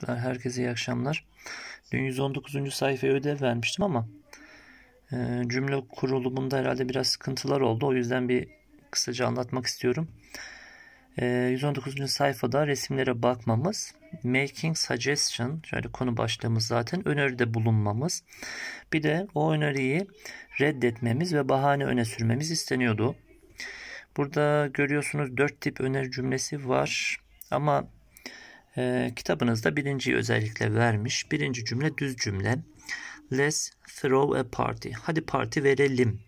çocuklar. Herkese iyi akşamlar. Dün 119. sayfaya ödev vermiştim ama e, cümle kurulumunda herhalde biraz sıkıntılar oldu. O yüzden bir kısaca anlatmak istiyorum. E, 119. sayfada resimlere bakmamız, making suggestion, şöyle konu başlığımız zaten, öneride bulunmamız. Bir de o öneriyi reddetmemiz ve bahane öne sürmemiz isteniyordu. Burada görüyorsunuz dört tip öneri cümlesi var ama e, kitabınızda birinci özellikle vermiş. Birinci cümle düz cümle. Let's throw a party. Hadi parti verelim.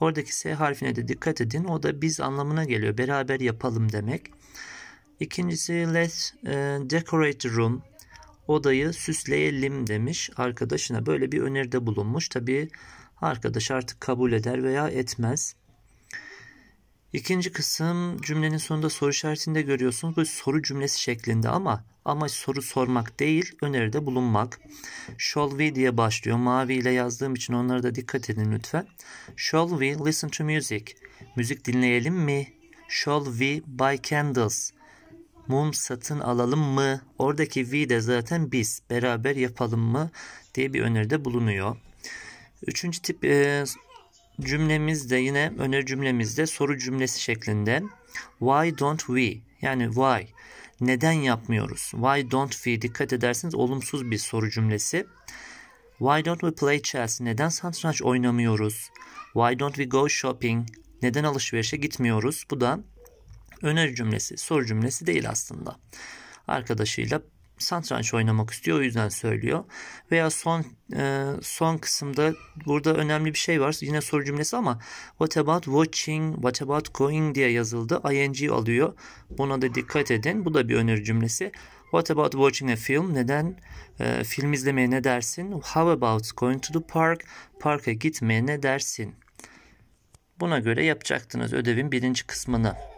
Oradaki S harfine de dikkat edin. O da biz anlamına geliyor. Beraber yapalım demek. İkincisi let's e, decorate the room. Odayı süsleyelim demiş. Arkadaşına böyle bir öneride bulunmuş. Tabii arkadaş artık kabul eder veya etmez. İkinci kısım cümlenin sonunda soru işaretinde de görüyorsunuz. Böyle soru cümlesi şeklinde ama amaç soru sormak değil, öneride bulunmak. Shall we diye başlıyor. Mavi ile yazdığım için onlara da dikkat edin lütfen. Shall we listen to music? Müzik dinleyelim mi? Shall we buy candles? Mum satın alalım mı? Oradaki we de zaten biz beraber yapalım mı diye bir öneride bulunuyor. Üçüncü tip e, cümlemizde yine öneri cümlemizde soru cümlesi şeklinde why don't we yani why neden yapmıyoruz? Why don't we dikkat ederseniz olumsuz bir soru cümlesi. Why don't we play chess? Neden satranç oynamıyoruz? Why don't we go shopping? Neden alışverişe gitmiyoruz? Bu da öneri cümlesi, soru cümlesi değil aslında. Arkadaşıyla satranç oynamak istiyor o yüzden söylüyor. Veya son e, son kısımda burada önemli bir şey var yine soru cümlesi ama what about watching, what about going diye yazıldı. ing alıyor. Buna da dikkat edin. Bu da bir öneri cümlesi. What about watching a film? Neden e, film izlemeye ne dersin? How about going to the park? Parka gitmeye ne dersin? Buna göre yapacaktınız ödevin birinci kısmını.